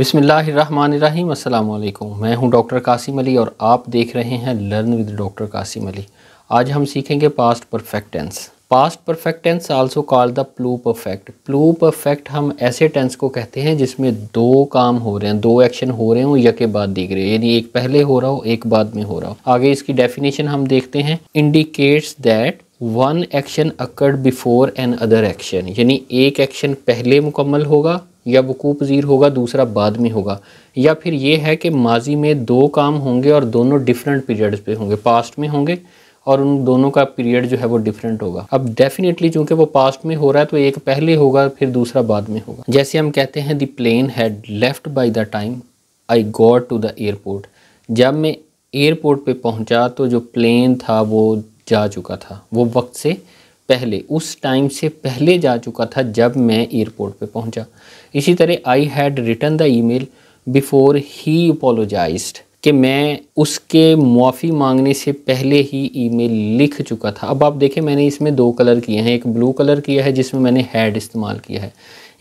अस्सलाम वालेकुम मैं हूं डॉक्टर कासिम अली और आप देख रहे हैं learn with doctor Qasim Ali आज हम सीखेंगे past perfect tense past perfect tense also call the pluperfect pluperfect हम ऐसे टेंस को कहते हैं जिसमें दो काम हो रहे हैं दो एक्शन हो रहे हो या के बाद दिख रहे यानी एक पहले हो रहा हो एक बाद में हो रहा हो आगे इसकी डेफिनेशन हम देखते हैं indicates that one action occurred before an other action यानी एक एक्शन पहले मुकम्मल होगा या वकू पजीर होगा दूसरा बाद में होगा या फिर ये है कि माजी में दो काम होंगे और दोनों डिफरेंट पीरियड्स पे होंगे पास्ट में होंगे और उन दोनों का पीरियड जो है वो डिफरेंट होगा अब डेफिनेटली चूंकि वो पास्ट में हो रहा है तो एक पहले होगा फिर दूसरा बाद में होगा जैसे हम कहते हैं the plane had left by the time I got to the airport जब मैं एयरपोर्ट पे पहुंचा तो जो प्लेन था वो जा चुका था वो वक्त से पहले उस टाइम से पहले जा चुका था जब मैं एयरपोर्ट पे पहुंचा इसी तरह I had return the email before he apologised कि मैं उसके मुआफ़ी मांगने से पहले ही ईमेल लिख चुका था अब आप देखें मैंने इसमें दो कलर किए हैं एक ब्लू कलर किया है जिसमें मैंने हैड इस्तेमाल किया है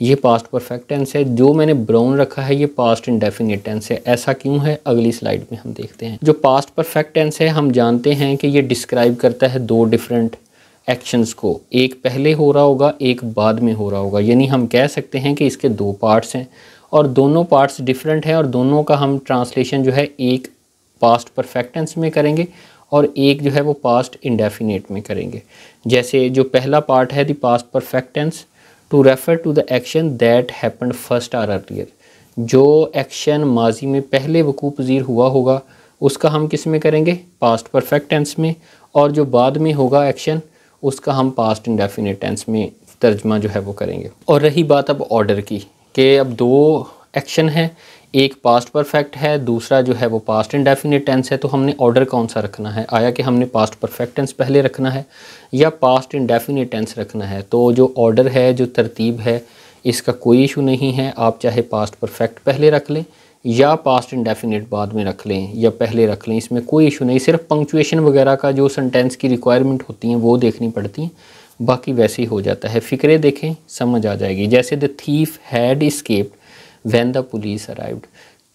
ये पास्ट परफेक्ट टेंस है जो मैंने ब्राउन रखा है ये पास्ट इंडेफिनिट टेंस है ऐसा क्यों है अगली स्लाइड में हम देखते हैं जो पास्ट परफेक्ट टेंस है हम जानते हैं कि ये डिस्क्राइब करता है दो डिफरेंट एक्शंस को एक पहले हो रहा होगा एक बाद में हो रहा होगा यानी हम कह सकते हैं कि इसके दो पार्ट्स हैं और दोनों पार्ट्स डिफरेंट हैं और दोनों का हम ट्रांसलेशन जो है एक पास्ट परफेक्टेंस में करेंगे और एक जो है वो पास्ट इंडेफिनेट में करेंगे जैसे जो पहला पार्ट है the past perfect tense to refer to the action that happen first or earlier जो एक्शन माजी में पहले वकूफ़ पजीर हुआ होगा उसका हम किस में करेंगे पास्ट परफेक्ट टेंस में और जो बाद में होगा एक्शन उसका हम पास्ट इंडेफिनेट टेंस में तर्जमा जो है वो करेंगे और रही बात अब ऑर्डर की कि अब दो एक्शन हैं एक पास्ट परफेक्ट है दूसरा जो है वो पास्ट इंडेफिनिट टेंस है तो हमने ऑर्डर कौन सा रखना है आया कि हमने पास्ट परफेक्ट टेंस पहले रखना है या पास्ट इंडेफिनिट टेंस रखना है तो जो ऑर्डर है जो तरतीब है इसका कोई इशू नहीं है आप चाहे पास्ट परफेक्ट पहले रख लें या पास्ट इंडेफिनिट बाद में रख लें या पहले रख लें इसमें कोई इशू नहीं सिर्फ पंक्चुएशन वगैरह का जो सेंटेंस की रिक्वायरमेंट होती हैं वो देखनी पड़ती हैं बाकी वैसे ही हो जाता है फ़िक्रे देखें समझ आ जाएगी जैसे the thief had escaped when the police arrived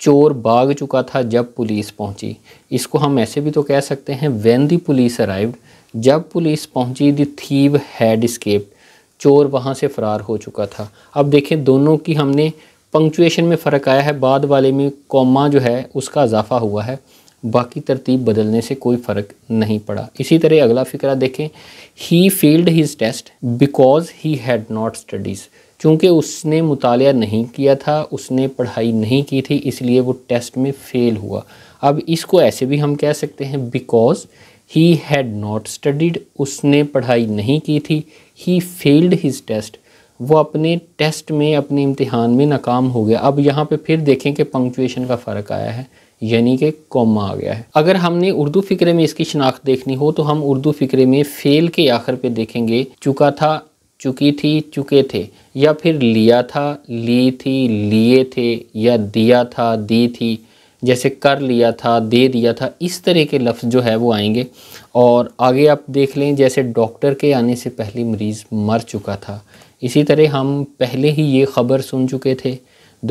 चोर भाग चुका था जब पुलिस पहुंची इसको हम ऐसे भी तो कह सकते हैं वैन द पुलिस अराइव्ड जब पुलिस पहुंची द थीव हैड स्केप चोर वहां से फ़रार हो चुका था अब देखें दोनों की हमने पंक्चुएशन में फ़र्क आया है बाद वाले में कॉमा जो है उसका इजाफा हुआ है बाकी तरतीब बदलने से कोई फ़र्क नहीं पड़ा इसी तरह अगला फिक्रा देखें he failed his test because he had not studies चूँकि उसने मुताल नहीं किया था उसने पढ़ाई नहीं की थी इसलिए वो टेस्ट में फ़ेल हुआ अब इसको ऐसे भी हम कह सकते हैं because he had not studied उसने पढ़ाई नहीं की थी ही फेल्ड हिज टेस्ट वो अपने टेस्ट में अपने इम्तिहान में नाकाम हो गया अब यहाँ पे फिर देखें कि पंक्चुएशन का फ़र्क आया है यानी कि कॉमा आ गया है अगर हमने उर्दू फ़िक्रे में इसकी शनाख्त देखनी हो तो हम उर्दू फ़िक्रे में फ़ेल के आखिर पे देखेंगे चुका था चुकी थी चुके थे या फिर लिया था ली थी लिए थे या दिया था दी थी जैसे कर लिया था दे दिया था इस तरह के लफ्ज़ जो है वो आएंगे और आगे आप देख लें जैसे डॉक्टर के आने से पहले मरीज़ मर चुका था इसी तरह हम पहले ही ये ख़बर सुन चुके थे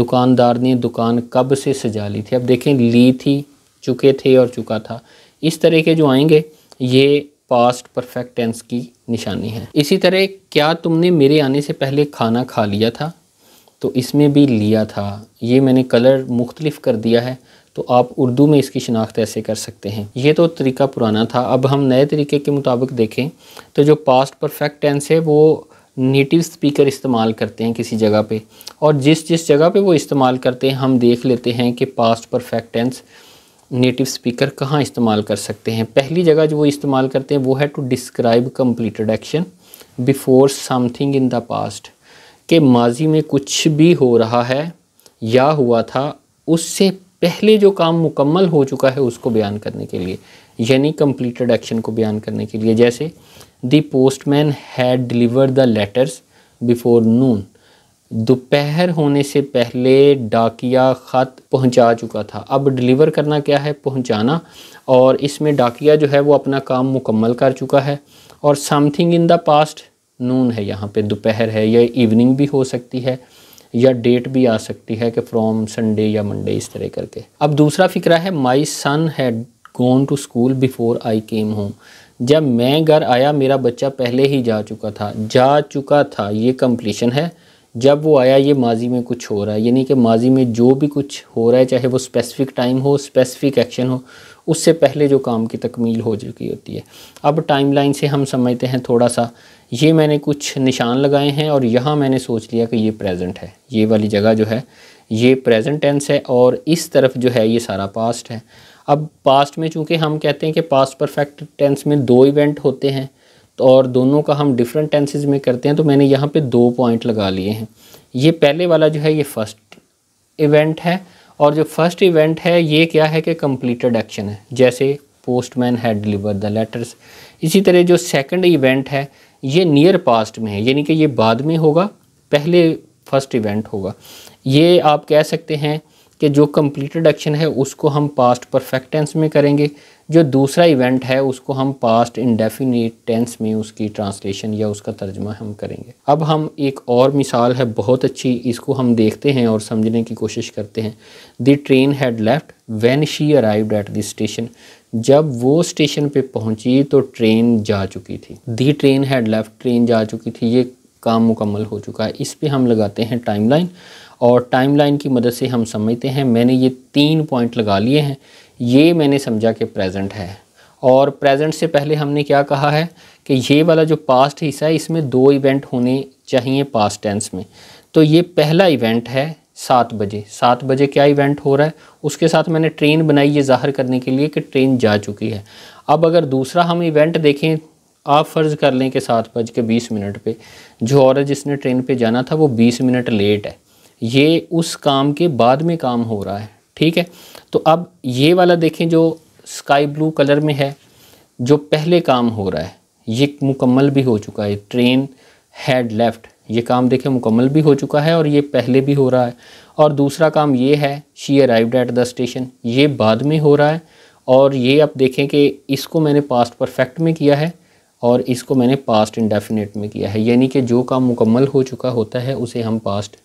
दुकानदार ने दुकान कब से सजा ली थी अब देखें ली थी चुके थे और चुका था इस तरह के जो आएंगे ये पास्ट परफेक्ट टेंस की निशानी है इसी तरह क्या तुमने मेरे आने से पहले खाना खा लिया था तो इसमें भी लिया था ये मैंने कलर मुख्तलिफ कर दिया है तो आप उर्दू में इसकी शनाख्त ऐसे कर सकते हैं ये तो तरीका पुराना था अब हम नए तरीके के मुताबिक देखें तो जो पास्ट परफेक्ट टेंस है वो नेटिव स्पीकर इस्तेमाल करते हैं किसी जगह पे और जिस जिस जगह पे वो इस्तेमाल करते हैं हम देख लेते हैं कि past perfect tense native speaker कहाँ इस्तेमाल कर सकते हैं पहली जगह जो वो इस्तेमाल करते हैं वो है to describe completed action before something in the past के माजी में कुछ भी हो रहा है या हुआ था उससे पहले जो काम मुकम्मल हो चुका है उसको बयान करने के लिए यानी कम्प्लीटेड एक्शन को बयान करने के लिए जैसे the postman had deliver the letters before noon दोपहर होने से पहले डाकिया ख़त पहुंचा चुका था अब डिलीवर करना क्या है पहुंचाना और इसमें डाकिया जो है वो अपना काम मुकम्मल कर चुका है और something in the past noon है यहाँ पे दोपहर है या इवनिंग भी हो सकती है या डेट भी आ सकती है कि फ्रॉम संडे या मंडे इस तरह करके अब दूसरा फिक्रा है my son had gone to school before I came home जब मैं घर आया मेरा बच्चा पहले ही जा चुका था जा चुका था ये कम्प्लीशन है जब वो आया ये माजी में कुछ हो रहा है यानी कि माजी में जो भी कुछ हो रहा है चाहे वो स्पेसिफिक टाइम हो स्पेसिफिक एक्शन हो उससे पहले जो काम की तकमील हो चुकी होती है अब टाइमलाइन से हम समझते हैं थोड़ा सा ये मैंने कुछ निशान लगाए हैं और यहाँ मैंने सोच लिया कि ये प्रेजेंट है ये वाली जगह जो है ये प्रेजेंट टेंस है और इस तरफ जो है ये सारा पास्ट है अब पास्ट में चूँकि हम कहते हैं कि पास्ट परफेक्ट टेंस में दो इवेंट होते हैं और दोनों का हम डिफरेंट टेंसेज में करते हैं तो मैंने यहाँ पे दो पॉइंट लगा लिए हैं ये पहले वाला जो है ये फर्स्ट इवेंट है और जो फर्स्ट इवेंट है ये क्या है कि कम्प्लीटेड एक्शन है जैसे postman had deliver the letters इसी तरह जो सेकंड इवेंट है ये नियर पास्ट में है यानी कि ये बाद में होगा पहले फर्स्ट इवेंट होगा ये आप कह सकते हैं कि जो कम्प्लीटेड एक्शन है उसको हम पास्ट परफेक्ट टेंस में करेंगे जो दूसरा इवेंट है उसको हम पास्ट इनडेफिनेट टेंस में उसकी ट्रांसलेशन या उसका तर्जमा हम करेंगे अब हम एक और मिसाल है बहुत अच्छी इसको हम देखते हैं और समझने की कोशिश करते हैं the train had left when she arrived at the station जब वो स्टेशन पे पहुंची तो ट्रेन जा चुकी थी the train had left train जा चुकी थी ये काम मुकम्मल हो चुका है इस पर हम लगाते हैं टाइमलाइन और टाइमलाइन की मदद से हम समझते हैं मैंने ये तीन पॉइंट लगा लिए हैं ये मैंने समझा कि प्रेजेंट है और प्रेजेंट से पहले हमने क्या कहा है कि ये वाला जो पास्ट हिस्सा है इसमें दो इवेंट होने चाहिए पास्ट टेंस में तो ये पहला इवेंट है सात बजे सात बजे क्या इवेंट हो रहा है उसके साथ मैंने ट्रेन बनाई ये ज़ाहिर करने के लिए कि ट्रेन जा चुकी है अब अगर दूसरा हम इवेंट देखें आप फ़र्ज़ कर लें कि सात बज के बीस मिनट पे जो औरत जिसने ट्रेन पे जाना था वो बीस मिनट लेट है ये उस काम के बाद में काम हो रहा है ठीक है तो अब ये वाला देखें जो स्काई ब्लू कलर में है जो पहले काम हो रहा है ये मुकम्मल भी हो चुका है ट्रेन हेड लेफ़्ट ये काम देखें मुकम्मल भी हो चुका है और ये पहले भी हो रहा है और दूसरा काम ये है she arrived at the station ये बाद में हो रहा है और ये आप देखें कि इसको मैंने पास्ट परफेक्ट में किया है और इसको मैंने पास्ट इंडेफिनेट में किया है यानी कि जो काम मुकम्मल हो चुका होता है उसे हम पास्ट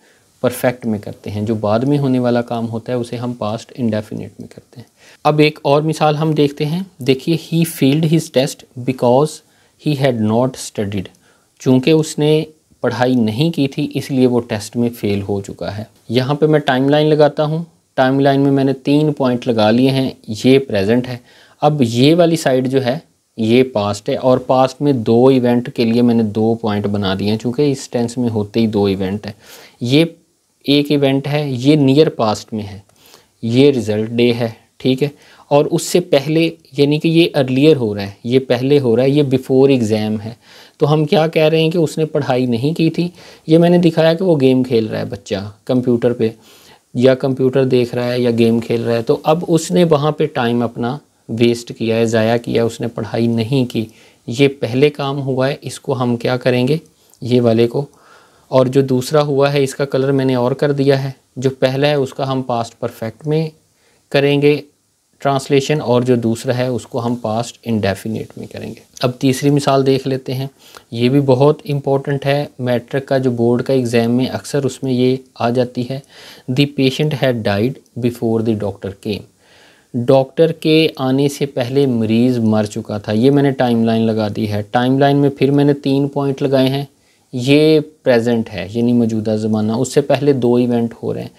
परफेक्ट में करते हैं जो बाद में होने वाला काम होता है उसे हम पास्ट इंडेफिनेट में करते हैं अब एक और मिसाल हम देखते हैं देखिए he failed his test because he had not studied चूँकि उसने पढ़ाई नहीं की थी इसलिए वो टेस्ट में फ़ेल हो चुका है यहाँ पे मैं टाइमलाइन लगाता हूँ टाइमलाइन में मैंने तीन पॉइंट लगा लिए हैं ये प्रेजेंट है अब ये वाली साइड जो है ये पास्ट है और पास्ट में दो इवेंट के लिए मैंने दो पॉइंट बना दिए हैं चूँकि इस टेंस में होते ही दो इवेंट है ये एक इवेंट है ये नियर पास्ट में है ये रिज़ल्ट डे है ठीक है और उससे पहले यानी कि ये अर्लियर हो रहा है ये पहले हो रहा है ये बिफ़ोर एग्ज़ाम है तो हम क्या कह रहे हैं कि उसने पढ़ाई नहीं की थी ये मैंने दिखाया कि वो गेम खेल रहा है बच्चा कंप्यूटर पे या कंप्यूटर देख रहा है या गेम खेल रहा है तो अब उसने वहाँ पे टाइम अपना वेस्ट किया है ज़ाया किया है उसने पढ़ाई नहीं की ये पहले काम हुआ है इसको हम क्या करेंगे ये वाले को और जो दूसरा हुआ है इसका कलर मैंने और कर दिया है जो पहला है उसका हम पास्ट परफेक्ट में करेंगे ट्रांसलेशन और जो दूसरा है उसको हम पास्ट इनडेफिनेट में करेंगे अब तीसरी मिसाल देख लेते हैं ये भी बहुत इम्पॉर्टेंट है मैट्रिक का जो बोर्ड का एग्ज़ाम में अक्सर उसमें ये आ जाती है the patient had died before the doctor came doctor के आने से पहले मरीज़ मर चुका था ये मैंने टाइमलाइन लगा दी है टाइमलाइन में फिर मैंने तीन पॉइंट लगाए हैं ये प्रेजेंट है यानी मौजूदा ज़माना उससे पहले दो इवेंट हो रहे हैं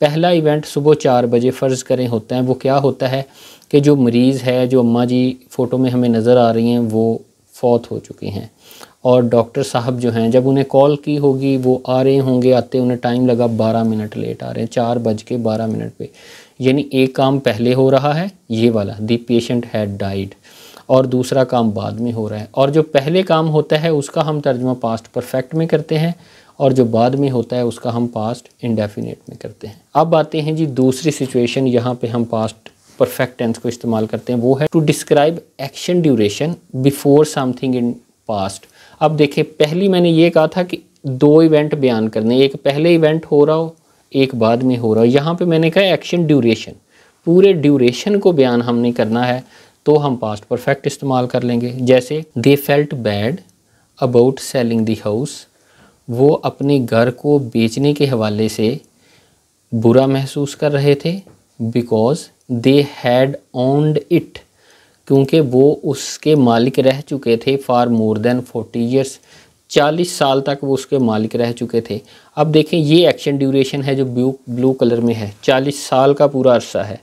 पहला इवेंट सुबह चार बजे फ़र्ज़ करें होता है वो क्या होता है कि जो मरीज़ है जो अम्मा जी फ़ोटो में हमें नज़र आ रही हैं वो फौत हो चुकी हैं और डॉक्टर साहब जो हैं जब उन्हें कॉल की होगी वो आ रहे होंगे आते उन्हें टाइम लगा बारह मिनट लेट आ रहे हैं चार बज के बारह मिनट पर यानी एक काम पहले हो रहा है ये वाला दी पेशेंट हैड डाइड और दूसरा काम बाद में हो रहा है और जो पहले काम होता है उसका हम तर्जमा पास्ट परफेक्ट में करते हैं और जो बाद में होता है उसका हम पास्ट इंडेफिनेट में करते हैं अब आते हैं जी दूसरी सिचुएशन यहाँ पे हम पास्ट परफेक्ट टेंस को इस्तेमाल करते हैं वो है to describe action duration before something in past अब देखिए पहली मैंने ये कहा था कि दो इवेंट बयान करने एक पहले इवेंट हो रहा हो एक बाद में हो रहा हो यहाँ पर मैंने कहा एक्शन ड्यूरेशन पूरे ड्यूरेशन को बयान हमने करना है तो हम पास्ट परफेक्ट इस्तेमाल कर लेंगे जैसे they felt bad about selling the house वो अपने घर को बेचने के हवाले से बुरा महसूस कर रहे थे because they had owned it क्योंकि वो उसके मालिक रह चुके थे for more than forty years चालीस साल तक वो उसके मालिक रह चुके थे अब देखें ये एक्शन ड्यूरेशन है जो ब्लू ब्लू कलर में है चालीस साल का पूरा अरसा है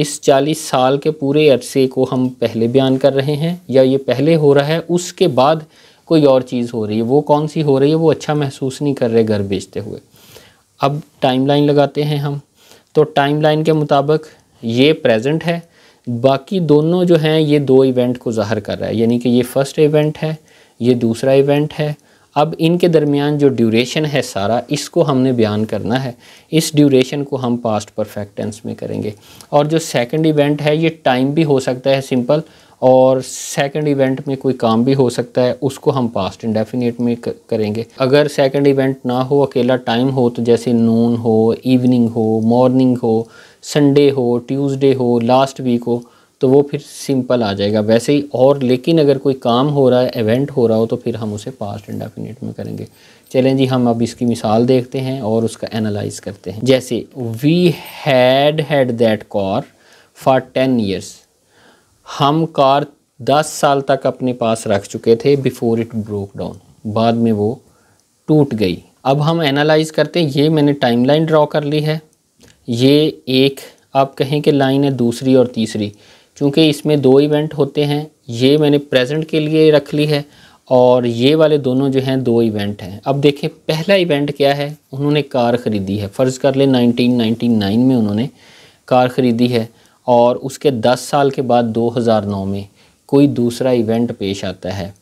इस चालीस साल के पूरे अरसे को हम पहले बयान कर रहे हैं या ये पहले हो रहा है उसके बाद कोई और चीज़ हो रही है वो कौन सी हो रही है वो अच्छा महसूस नहीं कर रहे घर बेचते हुए अब टाइमलाइन लगाते हैं हम तो टाइमलाइन के मुताबिक ये प्रेजेंट है बाकी दोनों जो हैं ये दो इवेंट को ज़ाहर कर रहा है यानी कि ये फ़र्स्ट इवेंट है ये दूसरा इवेंट है अब इनके दरमियान जो ड्यूरेशन है सारा इसको हमने बयान करना है इस ड्यूरेशन को हम पास्ट परफेक्ट टेंस में करेंगे और जो सेकंड इवेंट है ये टाइम भी हो सकता है सिंपल और सेकंड इवेंट में कोई काम भी हो सकता है उसको हम पास्ट इंडेफिनेट में करेंगे अगर सेकंड इवेंट ना हो अकेला टाइम हो तो जैसे नून हो इवनिंग हो मॉर्निंग हो संडे हो ट्यूसडे हो लास्ट वीक हो तो वो फिर सिंपल आ जाएगा वैसे ही और लेकिन अगर कोई काम हो रहा है इवेंट हो रहा हो तो फिर हम उसे पास्ट इंडेफिनेट में करेंगे चलें जी हम अब इसकी मिसाल देखते हैं और उसका एनालाइज करते हैं जैसे we had had that car for ten years हम कार दस साल तक अपने पास रख चुके थे बिफोर इट ब्रोक डाउन बाद में वो टूट गई अब हम एनालाइज करते हैं ये मैंने टाइमलाइन ड्रॉ कर ली है ये एक आप कहें कि लाइन है दूसरी और तीसरी चूँकि इसमें दो इवेंट होते हैं ये मैंने प्रेजेंट के लिए रख ली है और ये वाले दोनों जो हैं दो इवेंट हैं अब देखें पहला इवेंट क्या है उन्होंने कार ख़रीदी है फ़र्ज़ कर लें 1999 में उन्होंने कार ख़रीदी है और उसके 10 साल के बाद 2009 में कोई दूसरा इवेंट पेश आता है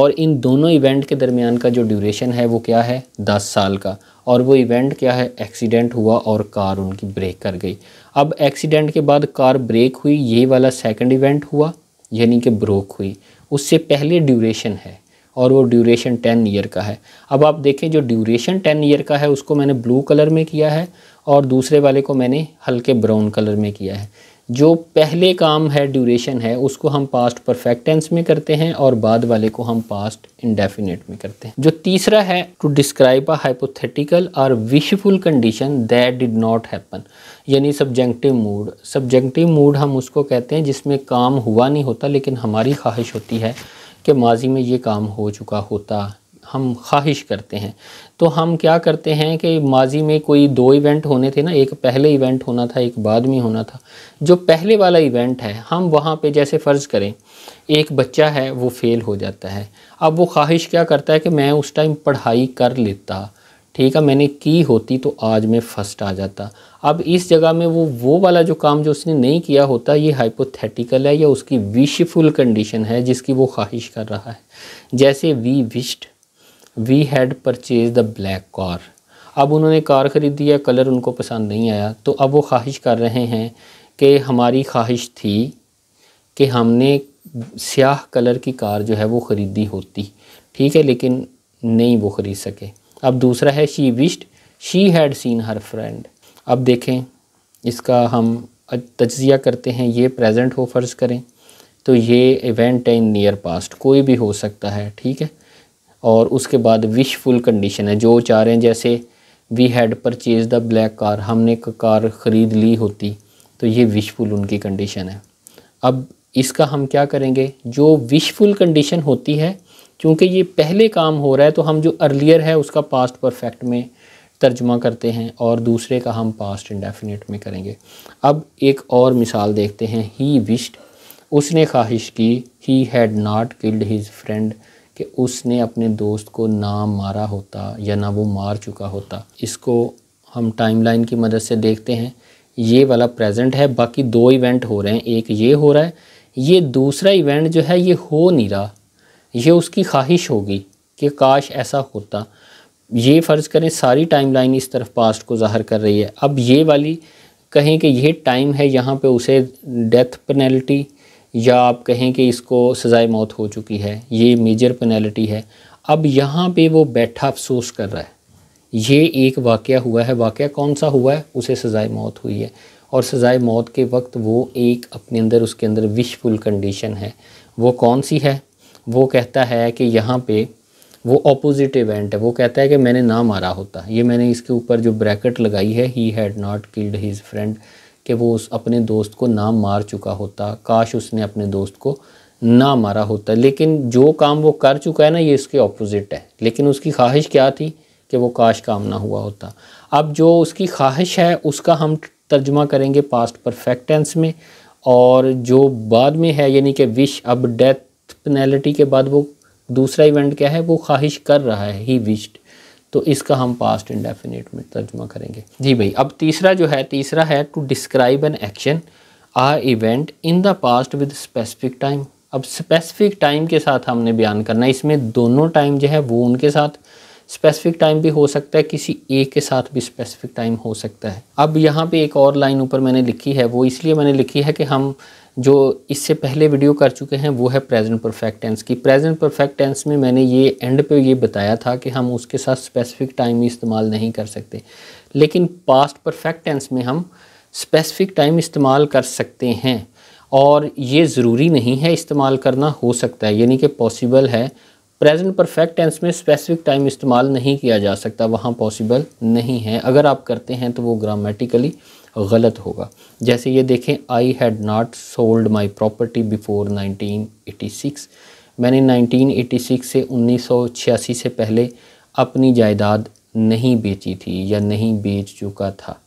और इन दोनों इवेंट के दरमियान का जो ड्यूरेशन है वो क्या है दस साल का और वो इवेंट क्या है एक्सीडेंट हुआ और कार उनकी ब्रेक कर गई अब एक्सीडेंट के बाद कार ब्रेक हुई ये वाला सेकंड इवेंट हुआ यानी कि ब्रोक हुई उससे पहले ड्यूरेशन है और वो ड्यूरेशन टेन ईयर का है अब आप देखें जो ड्यूरेशन टेन ईयर का है उसको मैंने ब्लू कलर में किया है और दूसरे वाले को मैंने हल्के ब्राउन कलर में किया है जो पहले काम है ड्यूरेशन है उसको हम पास्ट परफेक्ट टेंस में करते हैं और बाद वाले को हम पास्ट इंडेफिनेट में करते हैं जो तीसरा है टू डिस्क्राइब अ हाइपोथेटिकल और wishful condition that did not happen यानी सब्जेक्टिव मूड सब्जेक्टिव मूड हम उसको कहते हैं जिसमें काम हुआ नहीं होता लेकिन हमारी ख्वाहिश होती है कि माजी में ये काम हो चुका होता हम ख्वाहिश करते हैं तो हम क्या करते हैं कि माजी में कोई दो इवेंट होने थे ना एक पहले इवेंट होना था एक बाद में होना था जो पहले वाला इवेंट है हम वहाँ पे जैसे फ़र्ज़ करें एक बच्चा है वो फ़ेल हो जाता है अब वो ख्वाहिश क्या करता है कि मैं उस टाइम पढ़ाई कर लेता ठीक है मैंने की होती तो आज मैं फ़र्स्ट आ जाता अब इस जगह में वो वो वाला जो काम जो उसने नहीं किया होता ये हाइपोथेटिकल है या उसकी विशफुल कंडीशन है जिसकी वो ख्वाहिश कर रहा है जैसे we wished we had purchase the black car अब उन्होंने कार ख़रीदी है कलर उनको पसंद नहीं आया तो अब वो ख्वाहिश कर रहे हैं कि हमारी ख्वाहिश थी कि हमने स्याह कलर की कार जो है वो ख़रीदी होती ठीक है लेकिन नहीं वो ख़रीद सके अब दूसरा है she wished she had seen her friend अब देखें इसका हम तजिया करते हैं ये प्रेजेंट हो फ़र्ज़ करें तो ये इवेंट है इन नियर पास्ट कोई भी हो सकता है ठीक है और उसके बाद विशफुल कंडीशन है जो चाह रहे हैं जैसे we had purchase the black car हमने कार ख़रीद ली होती तो ये विशफुल उनकी कंडीशन है अब इसका हम क्या करेंगे जो विशफुल कंडीशन होती है क्योंकि ये पहले काम हो रहा है तो हम जो अर्लियर है उसका पास्ट परफेक्ट में तर्जमा करते हैं और दूसरे का हम पास्ट इंडेफिनेट में करेंगे अब एक और मिसाल देखते हैं ही विश्ड उसने ख्वाहिश की he had not killed his friend कि उसने अपने दोस्त को ना मारा होता या ना वो मार चुका होता इसको हम टाइमलाइन की मदद से देखते हैं ये वाला प्रेजेंट है बाकी दो इवेंट हो रहे हैं एक ये हो रहा है ये दूसरा इवेंट जो है ये हो नहीं रहा ये उसकी ख्वाहिश होगी कि काश ऐसा होता ये फ़र्ज़ करें सारी टाइमलाइन इस तरफ पास्ट को ज़ाहर कर रही है अब ये वाली कहें कि यह टाइम है यहाँ पे उसे डेथ पेनल्टी या आप कहें कि इसको सज़ाए मौत हो चुकी है ये मेजर पेनल्टी है अब यहाँ पे वो बैठा अफसोस कर रहा है ये एक वाक़ हुआ है वाक़ कौन सा हुआ है उसे सज़ाए मौत हुई है और सज़ाए मौत के वक्त वो एक अपने अंदर उसके अंदर विशफुल कंडीशन है वो कौन सी है वो कहता है कि यहाँ पे वो अपोजिट इवेंट है वो कहता है कि मैंने ना मारा होता ये मैंने इसके ऊपर जो ब्रैकेट लगाई है he had not killed his friend कि वो उस अपने दोस्त को ना मार चुका होता काश उसने अपने दोस्त को ना मारा होता लेकिन जो काम वो कर चुका है ना ये इसके ऑपोज़िट है लेकिन उसकी ख्वाहिश क्या थी कि वो काश काम ना हुआ होता अब जो उसकी ख्वाहिश है उसका हम तर्जमा करेंगे पास्ट परफेक्ट टेंस में और जो बाद में है यानी कि विश अब डेथ पेनल्टी के बाद वो दूसरा इवेंट क्या है वो ख्वाहिश कर रहा है ही विश्ड तो इसका हम पास्ट इंडेफिनेट में तर्जुमा करेंगे जी भाई अब तीसरा जो है तीसरा है to describe an action or event in the past with specific time अब स्पेसिफिक टाइम के साथ हमने बयान करना है इसमें दोनों टाइम जो है वो उनके साथ स्पेसिफिक टाइम भी हो सकता है किसी एक के साथ भी स्पेसिफिक टाइम हो सकता है अब यहाँ पे एक और लाइन ऊपर मैंने लिखी है वो इसलिए मैंने लिखी है कि हम जो इससे पहले वीडियो कर चुके हैं वो है प्रेजेंट परफेक्ट टेंस की प्रेजेंट परफेक्ट टेंस में मैंने ये एंड पे ये बताया था कि हम उसके साथ स्पेसिफिक टाइम इस्तेमाल नहीं कर सकते लेकिन पास्ट परफेक्ट टेंस में हम स्पेसिफिक टाइम इस्तेमाल कर सकते हैं और ये ज़रूरी नहीं है इस्तेमाल करना हो सकता है यानी कि पॉसिबल है प्रेजेंट परफेक्ट टेंस में स्पेसिफिक टाइम इस्तेमाल नहीं किया जा सकता वहाँ पॉसिबल नहीं है अगर आप करते हैं तो वो ग्रामेटिकली गलत होगा जैसे ये देखें I had not sold my property before 1986 मैंने 1986 से 1986 से पहले अपनी जायदाद नहीं बेची थी या नहीं बेच चुका था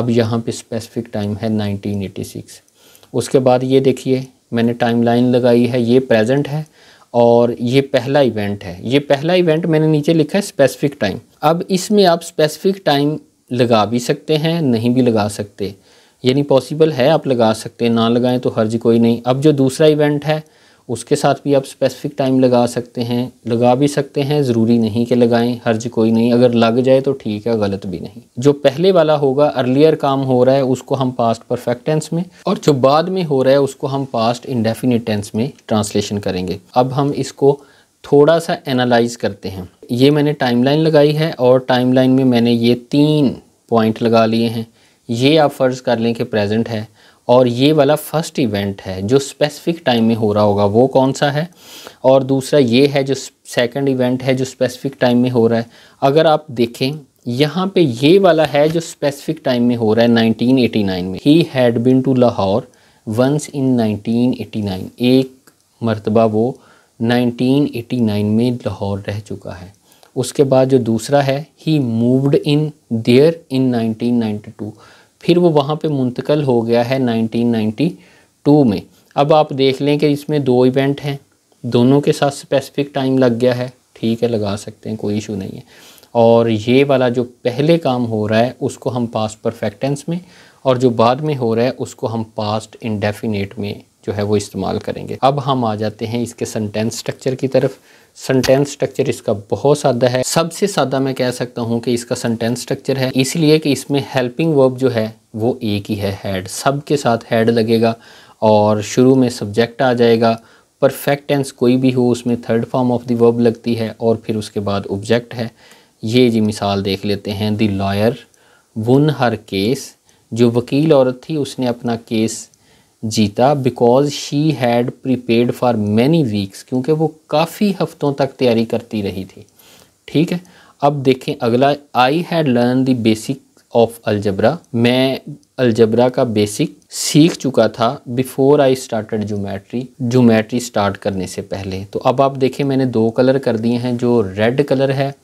अब यहाँ पे स्पेसिफिक टाइम है 1986 उसके बाद ये देखिए मैंने टाइमलाइन लगाई है ये प्रेजेंट है और ये पहला इवेंट है ये पहला इवेंट मैंने नीचे लिखा है स्पेसिफिक टाइम अब इसमें आप स्पेसिफिक टाइम लगा भी सकते हैं नहीं भी लगा सकते यानी पॉसिबल है आप लगा सकते हैं ना लगाएं तो हर्ज कोई नहीं अब जो दूसरा इवेंट है उसके साथ भी आप स्पेसिफिक टाइम लगा सकते हैं लगा भी सकते हैं ज़रूरी नहीं कि लगाएं हर्ज कोई नहीं अगर लग जाए तो ठीक है गलत भी नहीं जो पहले वाला होगा अर्लियर काम हो रहा है उसको हम पास्ट परफेक्ट टेंस में और जो बाद में हो रहा है उसको हम पास्ट इंडेफिनिट टेंस में ट्रांसलेशन करेंगे अब हम इसको थोड़ा सा एनालाइज करते हैं ये मैंने टाइमलाइन लगाई है और टाइमलाइन में मैंने ये तीन पॉइंट लगा लिए हैं ये आप फ़र्ज़ कर लें कि प्रेजेंट है और ये वाला फर्स्ट इवेंट है जो स्पेसिफिक टाइम में हो रहा होगा वो कौन सा है और दूसरा ये है जो सेकंड इवेंट है जो स्पेसिफिक टाइम में हो रहा है अगर आप देखें यहाँ पे ये वाला है जो स्पेसिफिक टाइम में हो रहा है 1989 में he had been to Lahore once in 1989 एक मरतबा वो 1989 में लाहौर रह चुका है उसके बाद जो दूसरा है ही मूव्ड इन देयर इन 1992 फिर वो वहाँ पे मुंतकल हो गया है 1992 में अब आप देख लें कि इसमें दो इवेंट हैं दोनों के साथ स्पेसिफिक टाइम लग गया है ठीक है लगा सकते हैं कोई इशू नहीं है और ये वाला जो पहले काम हो रहा है उसको हम पास्ट परफेक्टेंस में और जो बाद में हो रहा है उसको हम पास्ट इंडेफिनेट में जो है वो इस्तेमाल करेंगे अब हम आ जाते हैं इसके सेंटेंस स्ट्रक्चर की तरफ सेंटेंस स्ट्रक्चर इसका बहुत सादा है सबसे सादा मैं कह सकता हूँ कि इसका सेंटेंस स्ट्रक्चर है इसलिए कि इसमें हेल्पिंग वर्ब जो है वो एक ही है हेड सब के साथ हेड लगेगा और शुरू में सब्जेक्ट आ जाएगा परफेक्ट टेंस कोई भी हो उसमें third form of the verb लगती है और फिर उसके बाद ऑब्जेक्ट है ये जी मिसाल देख लेते हैं the lawyer won her case जो वकील औरत थी उसने अपना केस जीता because she had prepared for many weeks क्योंकि वो काफ़ी हफ्तों तक तैयारी करती रही थी ठीक है अब देखें अगला I had learn the basic of algebra मैं अलजबरा का बेसिक सीख चुका था before I started geometry geometry start करने से पहले तो अब आप देखें मैंने दो कलर कर दिए हैं जो रेड कलर है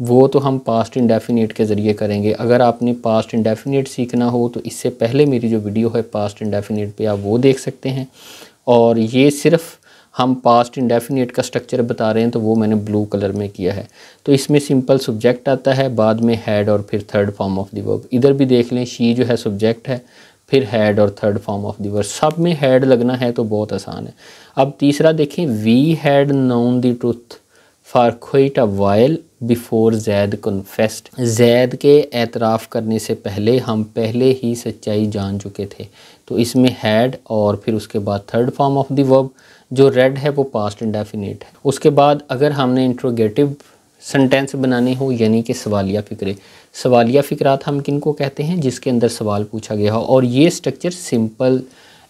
वो तो हम पास्ट इंडेफिनेट के ज़रिए करेंगे अगर आपने पास्ट इंडेफिनेट सीखना हो तो इससे पहले मेरी जो वीडियो है पास्ट इंडेफिनेट पे आप वो देख सकते हैं और ये सिर्फ हम पास्ट इंडेफिनेट का स्ट्रक्चर बता रहे हैं तो वो मैंने ब्लू कलर में किया है तो इसमें सिंपल सब्जेक्ट आता है बाद में हैड और फिर third form of the verb इधर भी देख लें शी जो है सब्जेक्ट है फिर हैड और third form of the verb सब में हैड लगना है तो बहुत आसान है अब तीसरा देखें we had known the truth for quite a while before Zaid confessed Zaid के एतराफ़ करने से पहले हम पहले ही सच्चाई जान चुके थे तो इसमें हैड और फिर उसके बाद third form of the verb जो रेड है वो पास्ट इंडेफिनेट है उसके बाद अगर हमने इंट्रोगेटिव सेंटेंस बनाने हो यानी कि सवालिया फ़िक्रे सवालिया फ़िक्रात हम किन को कहते हैं जिसके अंदर सवाल पूछा गया हो और ये स्ट्रक्चर सिंपल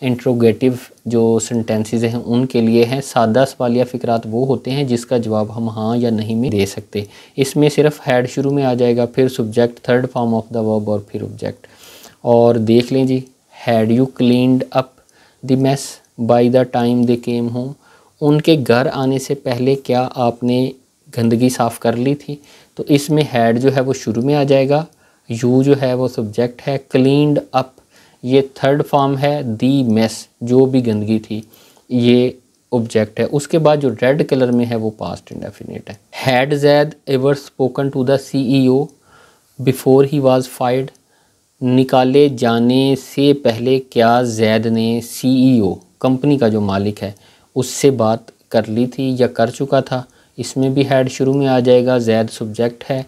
इंट्रोगेटिव जो सेंटेंसेस हैं उनके लिए हैं सादा सवाल या फ़िक्रात वो होते हैं जिसका जवाब हम हाँ या नहीं में दे सकते इसमें सिर्फ हेड शुरू में आ जाएगा फिर subject third form of the verb और फिर ऑब्जेक्ट और देख लें जी had you cleaned up the mess by the time they came home उनके घर आने से पहले क्या आपने गंदगी साफ़ कर ली थी तो इसमें हैड जो है वो शुरू में आ जाएगा यू जो है वो सब्जेक्ट है क्लीनड अप ये थर्ड फॉर्म है दी मेस जो भी गंदगी थी ये ऑब्जेक्ट है उसके बाद जो रेड कलर में है वो पास्ट इंडेफिनेट है had Zaid ever spoken to the CEO before he was fired निकाले जाने से पहले क्या जैद ने सीईओ कंपनी e का जो मालिक है उससे बात कर ली थी या कर चुका था इसमें भी हैड शुरू में आ जाएगा जैद सब्जेक्ट है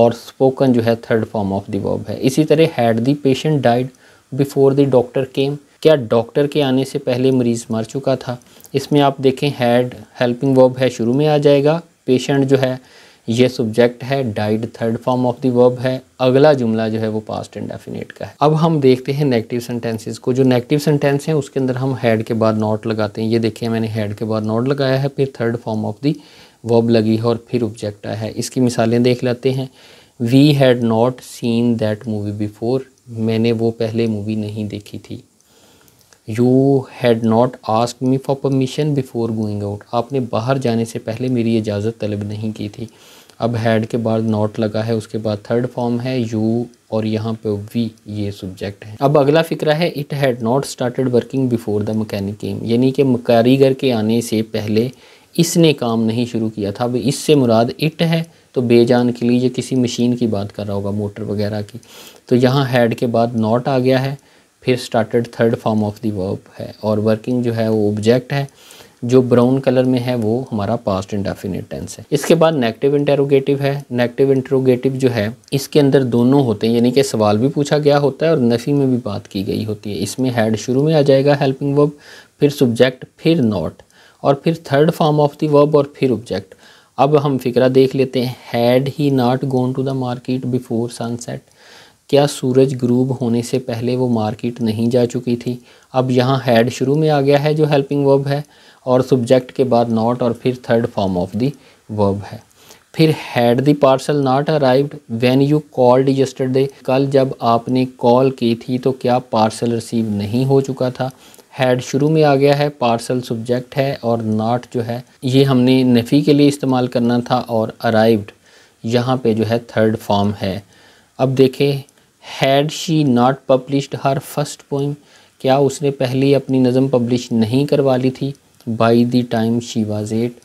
और स्पोकन जो है थर्ड फॉर्म ऑफ द है इसी तरह had the patient died before the doctor came क्या डॉक्टर के आने से पहले मरीज़ मर चुका था इसमें आप देखें हैड हेल्पिंग वर्ब है शुरू में आ जाएगा पेशेंट जो है ये सब्जेक्ट है died third form of the verb है अगला जुमला जो है वो पास्ट इंडेफिनेट का है अब हम देखते हैं नेगेटिव सेंटेंसेस को जो नेगेटिव सेंटेंस हैं उसके अंदर हम हैड के बाद नॉट लगाते हैं ये देखिए मैंने हैड के बाद नॉट लगाया है फिर third form of the verb लगी है और फिर ऑब्जेक्ट आया है इसकी मिसालें देख लेते हैं we had not seen that movie before मैंने वो पहले मूवी नहीं देखी थी you had not asked me for permission before going out आपने बाहर जाने से पहले मेरी इजाज़त तलब नहीं की थी अब हैड के बाद नॉट लगा है उसके बाद थर्ड फॉर्म है यू और यहाँ पे वी ये सब्जेक्ट है अब अगला फिक्रा है it had not started working before the mechanic came यानी कि कारीगर के आने से पहले इसने काम नहीं शुरू किया था अब इससे मुराद इट है तो बेजान के लिए ये किसी मशीन की बात कर रहा होगा मोटर वगैरह की तो यहाँ हेड के बाद नॉट आ गया है फिर started third form of the verb है और वर्किंग जो है वो ऑब्जेक्ट है जो ब्राउन कलर में है वो हमारा पास्ट इंडेफिनेट टेंस है इसके बाद नेगेटिव इंटेरोगेटिव है नेगेटिव इंटेरोगेटिव जो है इसके अंदर दोनों होते हैं यानी कि सवाल भी पूछा गया होता है और नफ़ी में भी बात की गई होती है इसमें हेड शुरू में आ जाएगा हेल्पिंग वर्ब फिर सब्जेक्ट फिर नॉट और फिर third form of the verb और फिर ऑब्जेक्ट अब हम फिक्रा देख लेते हैं had he not gone to the market before sunset क्या सूरज ग्रूब होने से पहले वो मार्केट नहीं जा चुकी थी अब यहाँ हैड शुरू में आ गया है जो हेल्पिंग वर्ब है और सब्जेक्ट के बाद नॉट और फिर third form of the verb है फिर had the parcel not arrived when you called yesterday कल जब आपने कॉल की थी तो क्या पार्सल रिसीव नहीं हो चुका था हैड शुरू में आ गया है पार्सल सब्जेक्ट है और नाट जो है ये हमने नफ़ी के लिए इस्तेमाल करना था और अराइव्ड यहाँ पे जो है थर्ड फॉर्म है अब देखें had she not published her first poem क्या उसने पहली अपनी नज़म पब्लिश नहीं करवा ली थी by the time she was eight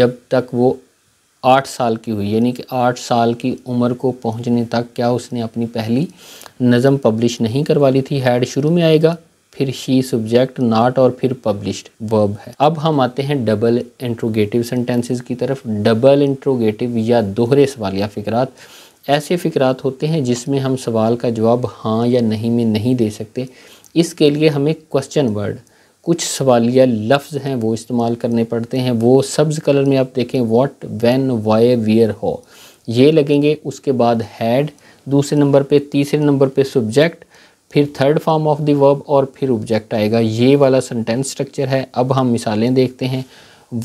जब तक वो आठ साल की हुई यानी कि आठ साल की उम्र को पहुँचने तक क्या उसने अपनी पहली नज़म पब्लिश नहीं करवा ली थी हैड शुरू में आएगा फिर शी सब्जेक्ट नॉट और फिर पब्लिश्ड वर्ब है अब हम आते हैं डबल इंट्रोगेटिव सेंटेंसेस की तरफ डबल इंट्रोगेटिव या दोहरे सवाल या फिकरात ऐसे फिकरात होते हैं जिसमें हम सवाल का जवाब हाँ या नहीं में नहीं दे सकते इसके लिए हमें क्वेश्चन वर्ड कुछ सवालिया लफ्ज़ हैं वो इस्तेमाल करने पड़ते हैं वो सब्ज़ कलर में आप देखें वॉट वैन वाई वियर हो ये लगेंगे उसके बाद हैड दूसरे नंबर पे तीसरे नंबर पे सब्जेक्ट फिर third form of the verb और फिर ऑब्जेक्ट आएगा ये वाला सेंटेंस स्ट्रक्चर है अब हम मिसालें देखते हैं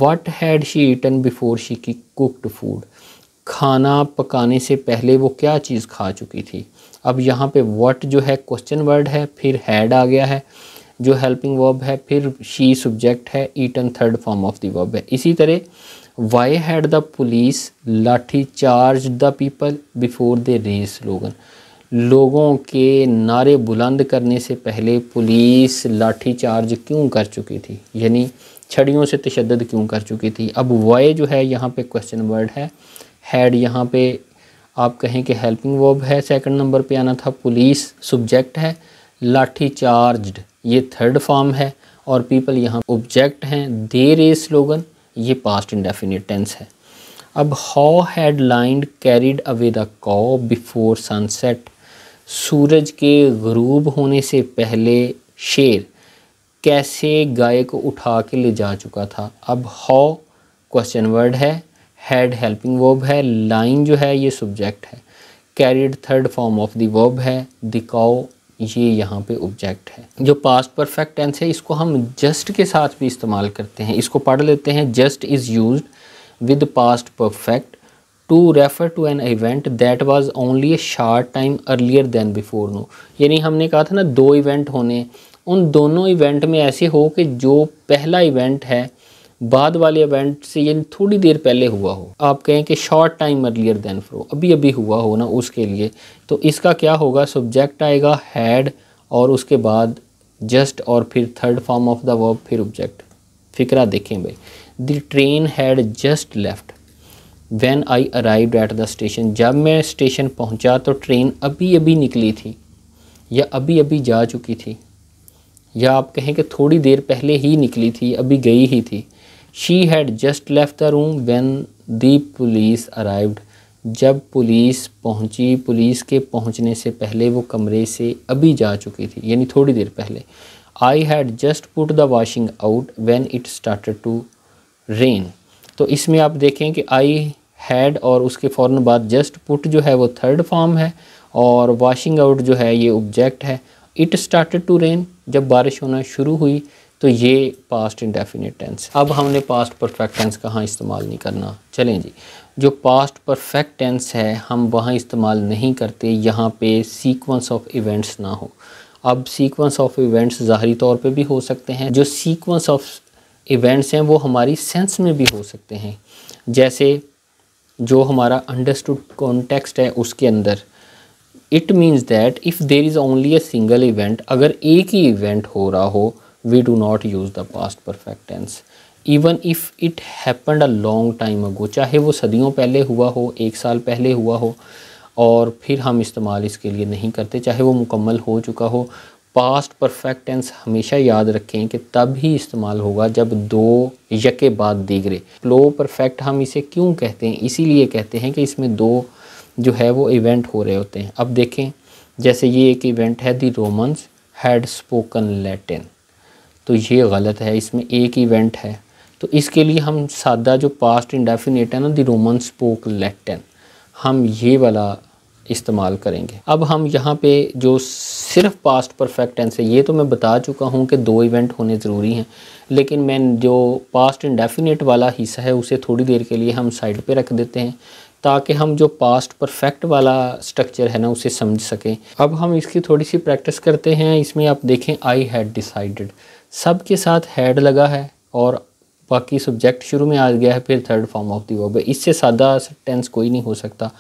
what had she eaten before she की कुकड फूड खाना पकाने से पहले वो क्या चीज़ खा चुकी थी अब यहाँ पे वट जो है क्वेश्चन वर्ड है फिर हैड आ गया है जो हेल्पिंग वर्ब है फिर शी सब्जेक्ट है eaten third form of the verb है इसी तरह why had the police lathi charge the people before they raised slogan लोगों के नारे बुलंद करने से पहले पुलिस लाठी चार्ज क्यों कर चुकी थी यानी छड़ियों से तशद क्यों कर चुकी थी अब वाय जो है यहाँ पे क्वेश्चन वर्ड है हेड यहाँ पे आप कहें कि हेल्पिंग वर्ब है सेकंड नंबर पे आना था पुलिस सब्जेक्ट है लाठी चार्ज ये थर्ड फॉर्म है और पीपल यहाँ ऑब्जेक्ट हैं देर ए स्लोगन ये पास्ट इंडेफिनिट टेंस है अब how had lions carried away the cow before sunset सूरज के गरूब होने से पहले शेर कैसे गाय को उठा के ले जा चुका था अब हाउ क्वेश्चन वर्ड है हेड हेल्पिंग वर्ब है लाइन जो है ये सब्जेक्ट है carried third form of the verb है दिकाओ ये यहाँ पे ऑब्जेक्ट है जो पास्ट परफेक्ट टेंस है इसको हम जस्ट के साथ भी इस्तेमाल करते हैं इसको पढ़ लेते हैं just is used with past perfect to refer to an event that was only a short time earlier than before now यानी हमने कहा था ना दो इवेंट होने उन दोनों इवेंट में ऐसे हो कि जो पहला इवेंट है बाद वाले इवेंट से यानी थोड़ी देर पहले हुआ हो आप कहें कि शॉर्ट टाइम अर्लियर देन फ्रो अभी अभी हुआ हो ना उसके लिए तो इसका क्या होगा सब्जेक्ट आएगा हैड और उसके बाद जस्ट और फिर third form of the verb फिर ऑब्जेक्ट फिक्रा देखें भाई the train had just left when I arrive at the station जब मैं स्टेशन पहुंचा तो ट्रेन अभी अभी निकली थी या अभी अभी जा चुकी थी या आप कहें कि थोड़ी देर पहले ही निकली थी अभी गई ही थी she had just left the room when the police arrived जब पुलिस पहुंची पुलिस के पहुंचने से पहले वो कमरे से अभी जा चुकी थी यानी थोड़ी देर पहले I had just put the washing out when it started to rain तो इसमें आप देखें कि आई हैड और उसके फ़ौर बाद जस्ट पुट जो है वो थर्ड फॉर्म है और वाशिंग आउट जो है ये ऑब्जेक्ट है इट स्टार्टेड टू रेन जब बारिश होना शुरू हुई तो ये पास्ट इंडेफिनिट टेंस अब हमने पास्ट परफेक्ट टेंस कहाँ इस्तेमाल नहीं करना चलें जी जो पास्ट परफेक्ट टेंस है हम वहाँ इस्तेमाल नहीं करते यहाँ पे सीक्वेंस ऑफ इवेंट्स ना हो अब सीक्वेंस ऑफ इवेंट्स ज़ाहरी तौर पे भी हो सकते हैं जो सीक्वेंस ऑफ इवेंट्स हैं वो हमारी सेंस में भी हो सकते हैं जैसे जो हमारा अंडरस्टूड कॉन्टेक्स्ट है उसके अंदर it means that if there is only a single event अगर एक ही इवेंट हो रहा हो we do not use the past perfect tense even if it happened a long time ago चाहे वो सदियों पहले हुआ हो एक साल पहले हुआ हो और फिर हम इस्तेमाल इसके लिए नहीं करते चाहे वो मुकम्मल हो चुका हो पास्ट परफेक्ट टेंस हमेशा याद रखें कि तब ही इस्तेमाल होगा जब दो यके बाद दीगरे प्लो परफेक्ट हम इसे क्यों कहते हैं इसीलिए कहते हैं कि इसमें दो जो है वो इवेंट हो रहे होते हैं अब देखें जैसे ये एक इवेंट है the Romans had spoken Latin तो ये गलत है इसमें एक इवेंट है तो इसके लिए हम सादा जो पास्ट इंडेफिनेट है ना दी रोमन स्पोक लैटिन हम ये वाला इस्तेमाल करेंगे अब हम यहाँ पे जो सिर्फ पास्ट परफेक्ट टेंस है ये तो मैं बता चुका हूँ कि दो इवेंट होने ज़रूरी हैं लेकिन मैं जो पास्ट इंडेफिनेट वाला हिस्सा है उसे थोड़ी देर के लिए हम साइड पे रख देते हैं ताकि हम जो पास्ट परफेक्ट वाला स्ट्रक्चर है ना उसे समझ सकें अब हम इसकी थोड़ी सी प्रैक्टिस करते हैं इसमें आप देखें आई हैड डिसाइडेड सब के साथ हैड लगा है और बाकी सब्जेक्ट शुरू में आ गया है फिर third form of the verb इससे सादा टेंस कोई नहीं हो सकता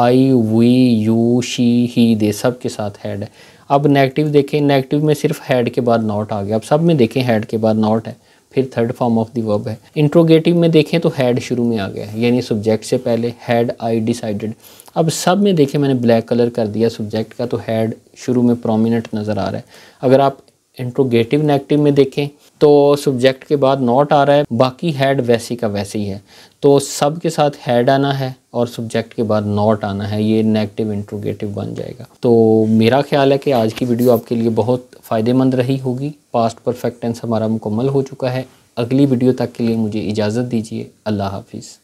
I we you she he they सब के साथ हैड है अब नेगेटिव देखें नेगेटिव में सिर्फ हैड के बाद नॉट आ गया अब सब में देखें हैड के बाद नॉट है फिर third form of the verb है इंट्रोगेटिव में देखें तो हैड शुरू में आ गया है यानी सब्जेक्ट से पहले हैड आई डिसाइडेड अब सब में देखें मैंने ब्लैक कलर कर दिया सब्जेक्ट का तो हैड शुरू में प्रोमिनेंट नज़र आ रहा है अगर आप इंट्रोगेटिव नेगेटिव में देखें तो सब्जेक्ट के बाद नॉट आ रहा है बाकी हेड वैसी का वैसे ही है तो सब के साथ हेड आना है और सब्जेक्ट के बाद नॉट आना है ये नेगेटिव इंट्रोगेटिव बन जाएगा तो मेरा ख्याल है कि आज की वीडियो आपके लिए बहुत फ़ायदेमंद रही होगी पास्ट परफेक्ट टेंस हमारा मुकम्मल हो चुका है अगली वीडियो तक के लिए मुझे इजाज़त दीजिए अल्लाह हाफिज़